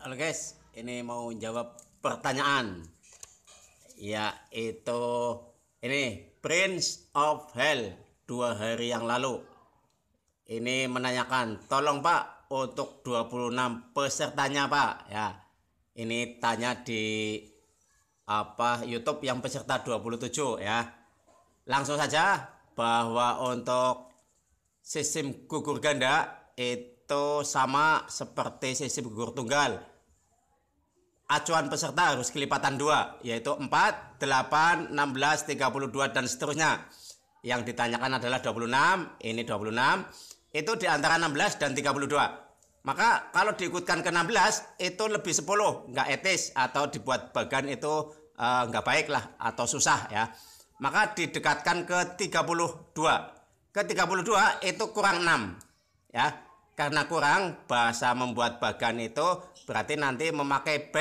Halo guys, ini mau jawab pertanyaan. Yaitu ini Prince of Hell dua hari yang lalu. Ini menanyakan, tolong Pak untuk 26 pesertanya Pak ya. Ini tanya di apa YouTube yang peserta 27 ya. Langsung saja bahwa untuk sistem gugur ganda itu sama seperti sistem gugur tunggal acuan peserta harus kelipatan dua, yaitu 4, 8, 16, 32, dan seterusnya. Yang ditanyakan adalah 26, ini 26, itu di antara 16 dan 32. Maka kalau diikutkan ke 16, itu lebih 10, enggak etis, atau dibuat bagan itu eh, nggak baik lah, atau susah ya. Maka didekatkan ke 32. Ke 32 itu kurang 6, ya karena kurang bahasa membuat bagan itu berarti nanti memakai B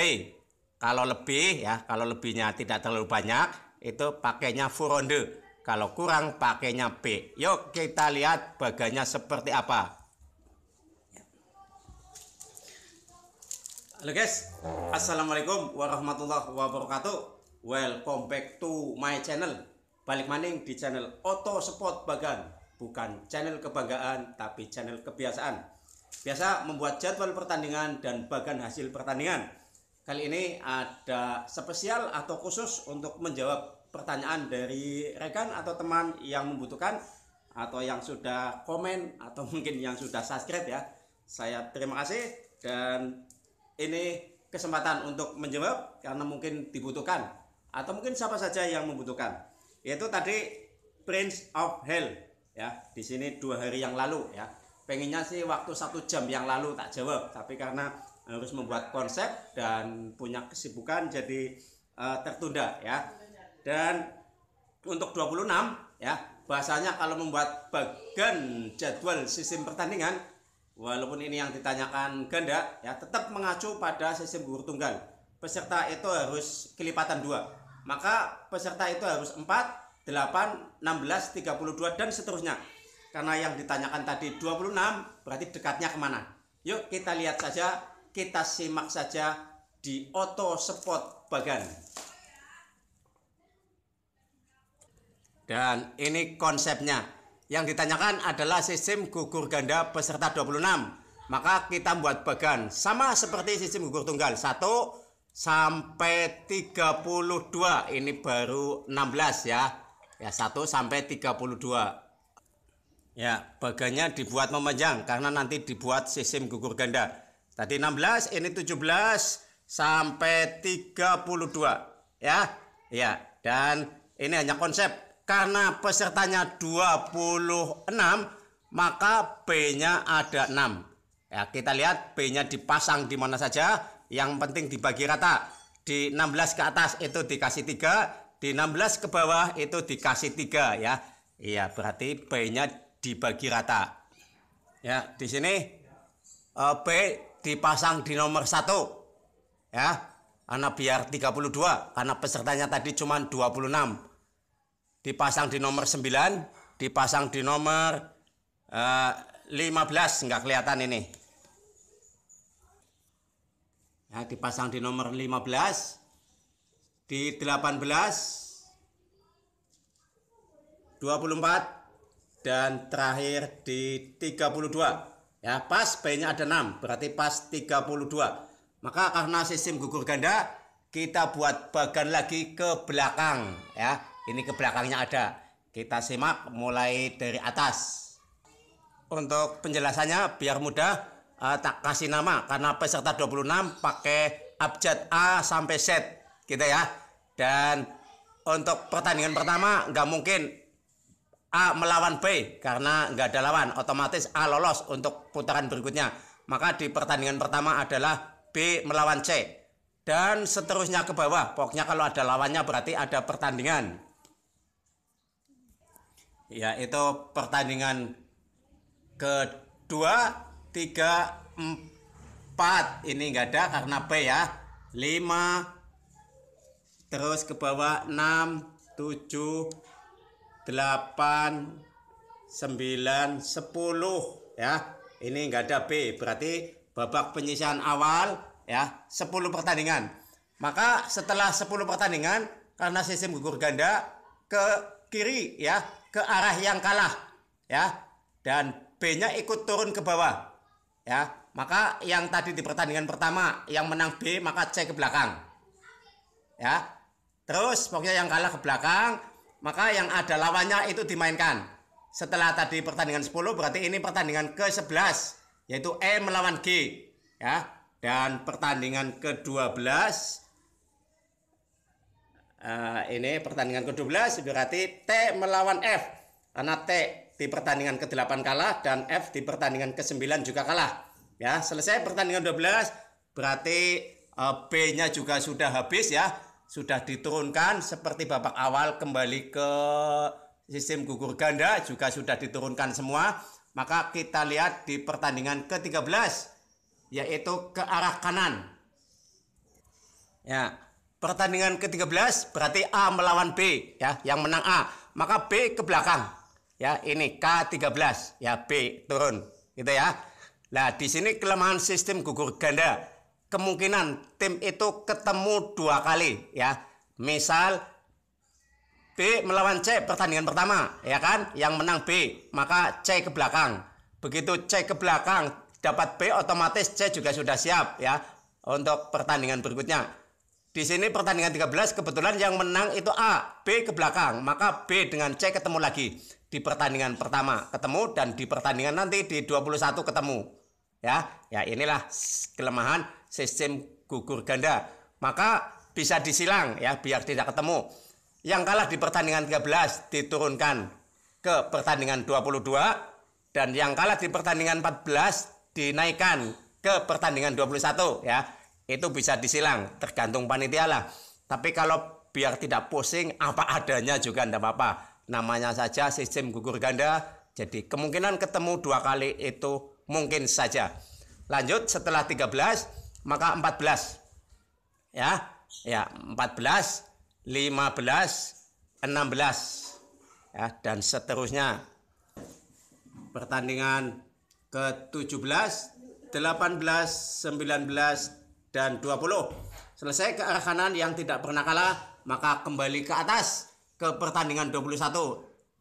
kalau lebih ya kalau lebihnya tidak terlalu banyak itu pakainya furonde kalau kurang pakainya B yuk kita lihat bagannya seperti apa Halo guys Assalamualaikum warahmatullahi wabarakatuh Welcome back to my channel Balik maning di channel Oto Spot Bagan bukan channel kebanggaan tapi channel kebiasaan biasa membuat jadwal pertandingan dan bagan hasil pertandingan kali ini ada spesial atau khusus untuk menjawab pertanyaan dari rekan atau teman yang membutuhkan atau yang sudah komen atau mungkin yang sudah subscribe ya saya terima kasih dan ini kesempatan untuk menjawab karena mungkin dibutuhkan atau mungkin siapa saja yang membutuhkan yaitu tadi Prince of Hell ya di sini dua hari yang lalu ya pengennya sih waktu satu jam yang lalu tak jawab tapi karena harus membuat konsep dan punya kesibukan jadi uh, tertunda ya dan untuk 26 ya bahasanya kalau membuat bagian jadwal sistem pertandingan walaupun ini yang ditanyakan ganda ya tetap mengacu pada sistem guru tunggal peserta itu harus kelipatan dua maka peserta itu harus empat 8, 16, 32 dan seterusnya. Karena yang ditanyakan tadi 26 berarti dekatnya kemana? Yuk kita lihat saja, kita simak saja di Auto Spot Bagan. Dan ini konsepnya. Yang ditanyakan adalah sistem gugur ganda peserta 26. Maka kita buat bagan sama seperti sistem gugur tunggal. 1 sampai 32. Ini baru 16 ya ya 1 sampai 32 ya bagannya dibuat memanjang karena nanti dibuat sistem gugur ganda tadi 16 ini 17 sampai 32 ya ya dan ini hanya konsep karena pesertanya 26 maka B-nya ada 6 ya kita lihat B-nya dipasang di mana saja yang penting dibagi rata di 16 ke atas itu dikasih 3 di 16 ke bawah itu dikasih 3 ya. Iya, berarti B-nya dibagi rata. Ya, di sini B eh, dipasang di nomor 1. Ya. Karena biar 32 karena pesertanya tadi cuma 26. Dipasang di nomor 9, dipasang di nomor uh, eh, 15 enggak kelihatan ini. Ya, dipasang di nomor 15 di 18 24 dan terakhir di 32 ya pas bayinya ada 6 berarti pas 32 maka karena sistem gugur ganda kita buat bagan lagi ke belakang ya ini ke belakangnya ada kita simak mulai dari atas untuk penjelasannya biar mudah eh, tak kasih nama karena peserta 26 pakai abjad A sampai Z gitu ya dan untuk pertandingan pertama nggak mungkin A melawan B karena nggak ada lawan otomatis A lolos untuk putaran berikutnya maka di pertandingan pertama adalah B melawan C dan seterusnya ke bawah pokoknya kalau ada lawannya berarti ada pertandingan ya itu pertandingan kedua tiga empat ini nggak ada karena B ya lima terus ke bawah 6 7 8 9 10 ya ini enggak ada B berarti babak penyisian awal ya 10 pertandingan maka setelah 10 pertandingan karena sistem gugur ganda ke kiri ya ke arah yang kalah ya dan B-nya ikut turun ke bawah ya maka yang tadi di pertandingan pertama yang menang B maka C ke belakang ya Terus pokoknya yang kalah ke belakang, maka yang ada lawannya itu dimainkan. Setelah tadi pertandingan 10 berarti ini pertandingan ke-11 yaitu E melawan G ya. Dan pertandingan ke-12 uh, eh, ini pertandingan ke-12 berarti T melawan F karena T di pertandingan ke-8 kalah dan F di pertandingan ke-9 juga kalah. Ya, selesai pertandingan 12 berarti uh, B-nya juga sudah habis ya sudah diturunkan seperti babak awal kembali ke sistem gugur ganda juga sudah diturunkan semua. Maka kita lihat di pertandingan ke-13 yaitu ke arah kanan. Ya, pertandingan ke-13 berarti A melawan B ya, yang menang A. Maka B ke belakang. Ya, ini K13 ya B turun gitu ya. Nah, di sini kelemahan sistem gugur ganda kemungkinan tim itu ketemu dua kali ya. Misal B melawan C pertandingan pertama ya kan yang menang B maka C ke belakang. Begitu C ke belakang dapat B otomatis C juga sudah siap ya untuk pertandingan berikutnya. Di sini pertandingan 13 kebetulan yang menang itu A, B ke belakang, maka B dengan C ketemu lagi di pertandingan pertama ketemu dan di pertandingan nanti di 21 ketemu ya ya inilah kelemahan sistem gugur ganda maka bisa disilang ya biar tidak ketemu yang kalah di pertandingan 13 diturunkan ke pertandingan 22 dan yang kalah di pertandingan 14 dinaikkan ke pertandingan 21 ya itu bisa disilang tergantung panitia lah tapi kalau biar tidak pusing apa adanya juga tidak apa-apa namanya saja sistem gugur ganda jadi kemungkinan ketemu dua kali itu mungkin saja. Lanjut setelah 13 maka 14. Ya. Ya, 14, 15, 16. Ya, dan seterusnya. Pertandingan ke-17 18, 19, dan 20. Selesai ke arah kanan yang tidak pernah kalah, maka kembali ke atas ke pertandingan 21.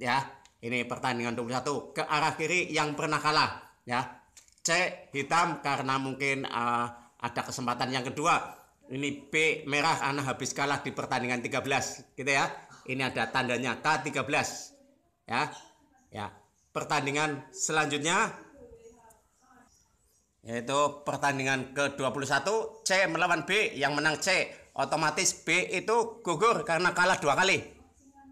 Ya, ini pertandingan 21. Ke arah kiri yang pernah kalah. Ya, C hitam karena mungkin uh, ada kesempatan yang kedua. Ini B merah karena habis kalah di pertandingan 13 gitu ya. Ini ada tandanya K13. Ya. Ya. Pertandingan selanjutnya yaitu pertandingan ke-21 C melawan B yang menang C otomatis B itu gugur karena kalah dua kali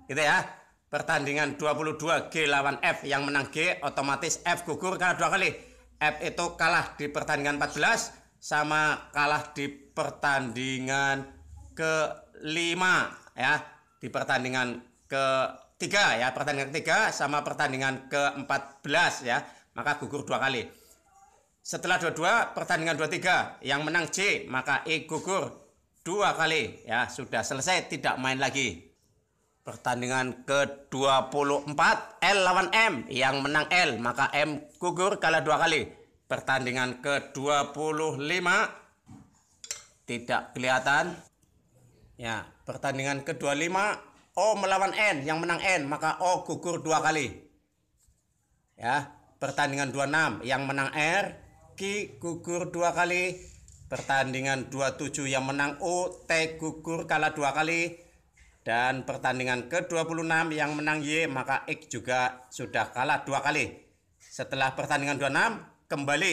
gitu ya pertandingan 22 G lawan F yang menang G otomatis F gugur karena dua kali F itu kalah di pertandingan 14 sama kalah di pertandingan ke-5 ya, di pertandingan ke-3 ya, pertandingan ketiga sama pertandingan ke-14 ya, maka gugur dua kali. Setelah dua-dua pertandingan dua-tiga yang menang C maka E gugur dua kali ya, sudah selesai tidak main lagi. Pertandingan ke-24 L lawan M Yang menang L Maka M gugur kalah dua kali Pertandingan ke-25 Tidak kelihatan Ya Pertandingan ke-25 O melawan N Yang menang N Maka O gugur dua kali Ya Pertandingan 26 Yang menang R Q gugur dua kali Pertandingan 27 yang menang U T gugur kalah dua kali dan pertandingan ke-26 yang menang Y maka X juga sudah kalah dua kali. Setelah pertandingan 26 kembali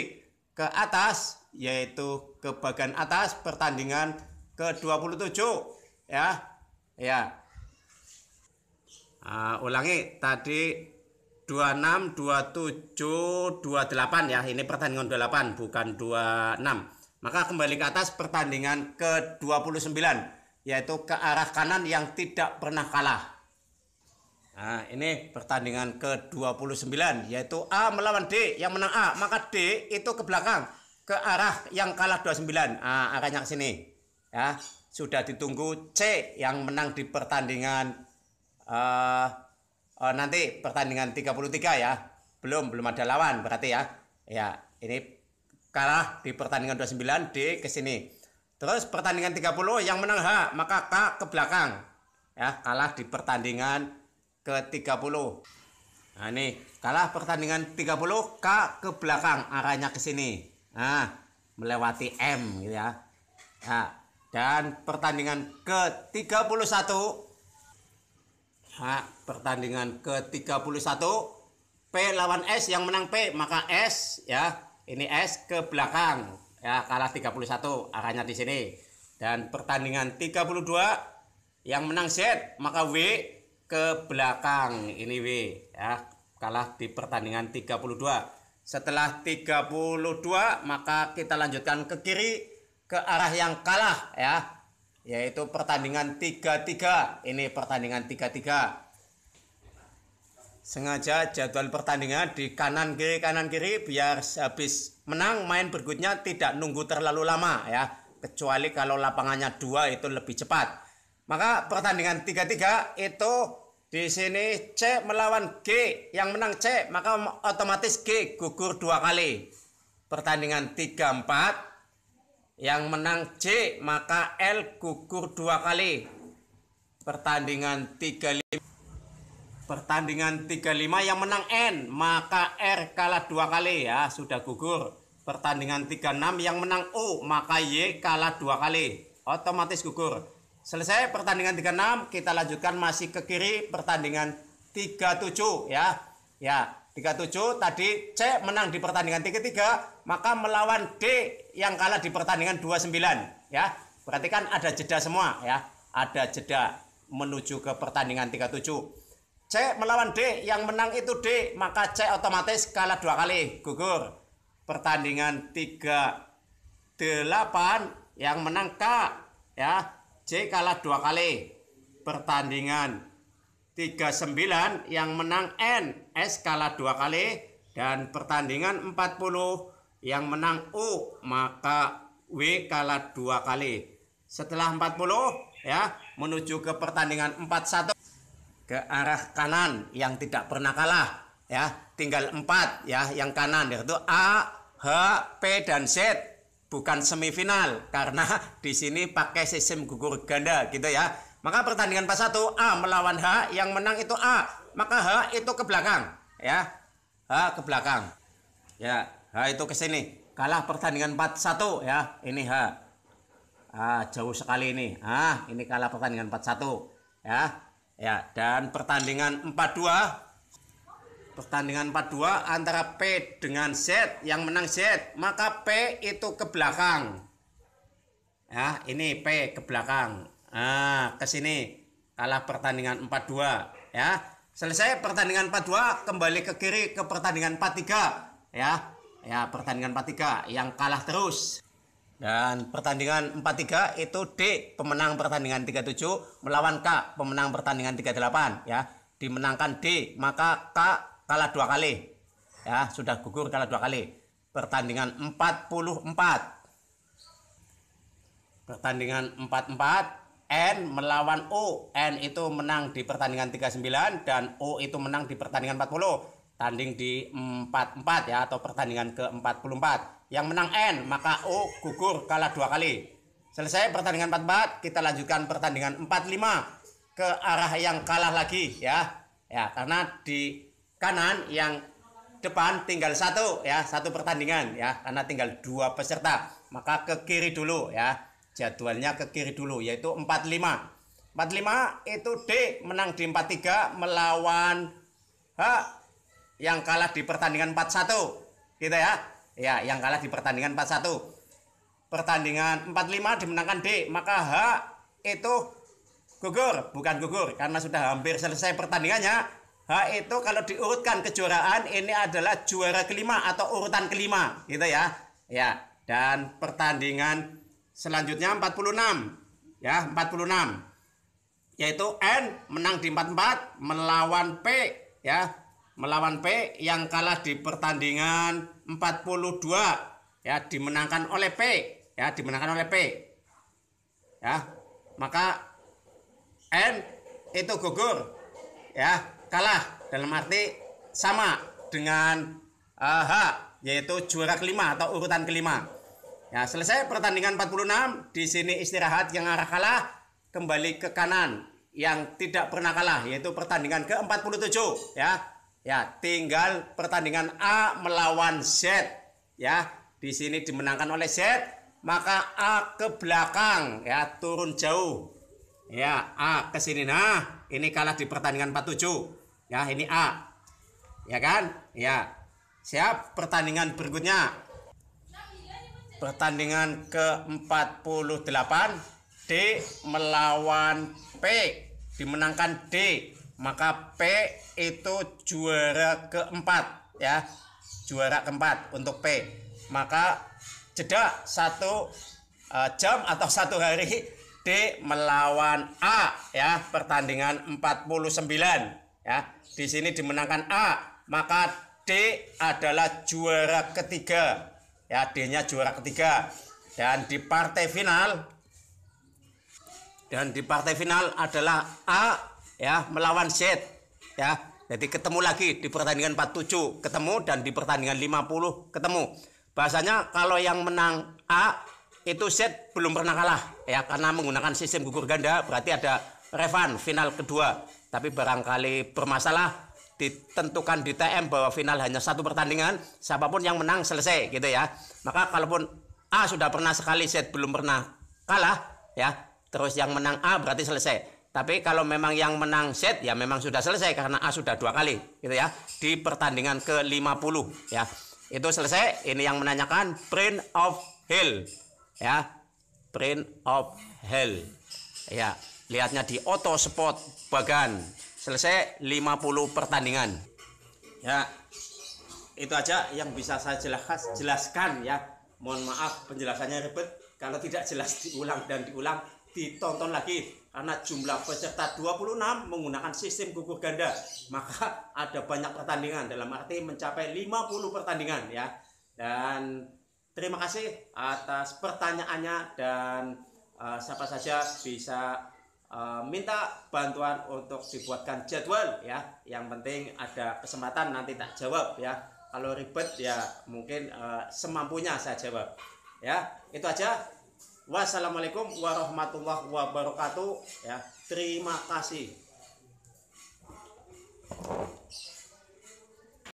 ke atas yaitu ke bagian atas pertandingan ke-27 ya. Ya. Uh, ulangi tadi 26 27 28 ya. Ini pertandingan 28 bukan 26. Maka kembali ke atas pertandingan ke-29 yaitu ke arah kanan yang tidak pernah kalah. Nah, ini pertandingan ke-29 yaitu A melawan D, yang menang A, maka D itu ke belakang ke arah yang kalah 29. Nah, arahnya ke sini. Ya, sudah ditunggu C yang menang di pertandingan uh, uh, nanti pertandingan 33 ya. Belum belum ada lawan berarti ya. Ya, ini kalah di pertandingan 29 D ke sini. Terus pertandingan 30 yang menang H, maka K ke belakang. Ya, kalah di pertandingan ke-30. Nah, ini kalah pertandingan 30 K ke belakang arahnya ke sini. Nah, melewati M gitu ya. Nah, dan pertandingan ke-31 Nah, pertandingan ke-31 P lawan S yang menang P maka S ya ini S ke belakang ya kalah 31 arahnya di sini dan pertandingan 32 yang menang Z maka W ke belakang ini W ya kalah di pertandingan 32 setelah 32 maka kita lanjutkan ke kiri ke arah yang kalah ya yaitu pertandingan 33 ini pertandingan 33 sengaja jadwal pertandingan di kanan kiri kanan kiri biar habis menang main berikutnya tidak nunggu terlalu lama ya kecuali kalau lapangannya dua itu lebih cepat maka pertandingan 3-3 itu di sini C melawan G yang menang C maka otomatis G gugur dua kali pertandingan 3-4 yang menang C maka L gugur dua kali pertandingan lima Pertandingan 35 yang menang N, maka R kalah dua kali ya, sudah gugur. Pertandingan 36 yang menang O, maka Y kalah dua kali, otomatis gugur. Selesai pertandingan 36, kita lanjutkan masih ke kiri pertandingan 37 ya. Ya, 37 tadi C menang di pertandingan 33, maka melawan D yang kalah di pertandingan 29 ya. perhatikan ada jeda semua ya. Ada jeda menuju ke pertandingan 37. C melawan D, yang menang itu D, maka C otomatis kalah dua kali, gugur. Pertandingan 3 8 yang menang K ya. C kalah dua kali. Pertandingan 39 yang menang N, S kalah dua kali dan pertandingan 40 yang menang U, maka W kalah dua kali. Setelah 40 ya menuju ke pertandingan 41 ke arah kanan yang tidak pernah kalah ya tinggal empat ya yang kanan yaitu A H P dan Z bukan semifinal karena di sini pakai sistem gugur ganda gitu ya maka pertandingan pas satu A melawan H yang menang itu A maka H itu ke belakang ya H ke belakang ya H itu ke sini kalah pertandingan 4 satu ya ini H ah jauh sekali ini ah ini kalah pertandingan 4 satu ya Ya, dan pertandingan 4-2 pertandingan 4-2 antara P dengan Z yang menang Z maka P itu ke belakang ya ini P ke belakang nah ke sini kalah pertandingan 4-2 ya selesai pertandingan 4-2 kembali ke kiri ke pertandingan 4-3 ya ya pertandingan 4-3 yang kalah terus dan pertandingan 43 itu D pemenang pertandingan 37 melawan K pemenang pertandingan 38 ya. Dimenangkan D maka K kalah dua kali. Ya, sudah gugur kalah dua kali. Pertandingan 44. Pertandingan 44 N melawan O. N itu menang di pertandingan 39 dan O itu menang di pertandingan 40 tanding di 44 ya atau pertandingan ke-44 yang menang N maka O gugur kalah dua kali selesai pertandingan 44 kita lanjutkan pertandingan 45 ke arah yang kalah lagi ya ya karena di kanan yang depan tinggal satu ya satu pertandingan ya karena tinggal dua peserta maka ke kiri dulu ya jadwalnya ke kiri dulu yaitu 45 45 itu D menang di 43 melawan H yang kalah di pertandingan 4-1 gitu ya ya yang kalah di pertandingan 4-1 pertandingan 4-5 dimenangkan D maka H itu gugur bukan gugur karena sudah hampir selesai pertandingannya H itu kalau diurutkan kejuaraan ini adalah juara kelima atau urutan kelima gitu ya ya dan pertandingan selanjutnya 46 ya 46 yaitu N menang di 44 melawan P ya melawan P yang kalah di pertandingan 42 ya dimenangkan oleh P ya dimenangkan oleh P ya maka N itu gugur ya kalah dalam arti sama dengan uh, H yaitu juara kelima atau urutan kelima ya selesai pertandingan 46 di sini istirahat yang arah kalah kembali ke kanan yang tidak pernah kalah yaitu pertandingan ke 47 ya Ya, tinggal pertandingan A melawan Z. Ya, di sini dimenangkan oleh Z, maka A ke belakang ya, turun jauh. Ya, A ke sini. Nah, ini kalah di pertandingan 47. Ya, ini A. Ya kan? Ya. Siap pertandingan berikutnya. Pertandingan ke-48 D melawan P dimenangkan D maka P itu juara keempat ya juara keempat untuk P maka jeda satu uh, jam atau satu hari D melawan A ya pertandingan 49 ya di sini dimenangkan A maka D adalah juara ketiga ya D-nya juara ketiga dan di partai final dan di partai final adalah A ya melawan set ya jadi ketemu lagi di pertandingan 47 ketemu dan di pertandingan 50 ketemu bahasanya kalau yang menang A itu set belum pernah kalah ya karena menggunakan sistem gugur ganda berarti ada revan final kedua tapi barangkali bermasalah ditentukan di TM bahwa final hanya satu pertandingan siapapun yang menang selesai gitu ya maka kalaupun A sudah pernah sekali set belum pernah kalah ya terus yang menang A berarti selesai tapi kalau memang yang menang set ya memang sudah selesai karena A sudah dua kali gitu ya di pertandingan ke-50 ya. Itu selesai. Ini yang menanyakan print of hell ya. Print of hell. Ya, lihatnya di Auto spot Bagan. Selesai 50 pertandingan. Ya. Itu aja yang bisa saya jelaskan, jelaskan ya. Mohon maaf penjelasannya ribet. Kalau tidak jelas diulang dan diulang ditonton lagi karena jumlah peserta 26 menggunakan sistem gugur ganda maka ada banyak pertandingan dalam arti mencapai 50 pertandingan ya dan terima kasih atas pertanyaannya dan uh, siapa saja bisa uh, minta bantuan untuk dibuatkan jadwal ya yang penting ada kesempatan nanti tak jawab ya kalau ribet ya mungkin uh, semampunya saya jawab ya itu aja Wassalamualaikum warahmatullahi wabarakatuh. Ya, terima kasih.